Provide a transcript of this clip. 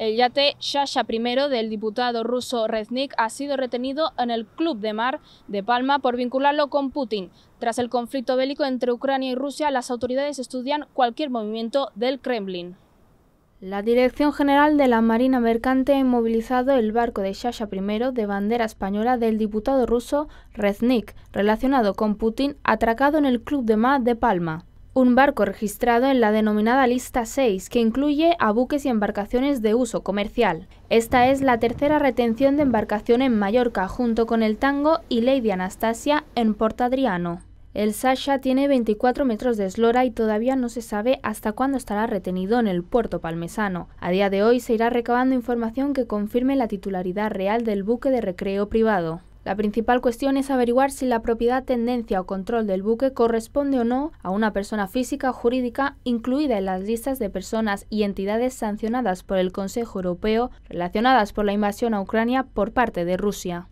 El yate Shasha I del diputado ruso Reznik ha sido retenido en el Club de Mar de Palma por vincularlo con Putin. Tras el conflicto bélico entre Ucrania y Rusia, las autoridades estudian cualquier movimiento del Kremlin. La Dirección General de la Marina Mercante ha inmovilizado el barco de Shasha I de bandera española del diputado ruso Reznik, relacionado con Putin, atracado en el Club de Mar de Palma un barco registrado en la denominada Lista 6, que incluye a buques y embarcaciones de uso comercial. Esta es la tercera retención de embarcación en Mallorca, junto con el Tango y Lady Anastasia en Port Adriano. El Sasha tiene 24 metros de eslora y todavía no se sabe hasta cuándo estará retenido en el puerto palmesano. A día de hoy se irá recabando información que confirme la titularidad real del buque de recreo privado. La principal cuestión es averiguar si la propiedad, tendencia o control del buque corresponde o no a una persona física o jurídica incluida en las listas de personas y entidades sancionadas por el Consejo Europeo relacionadas por la invasión a Ucrania por parte de Rusia.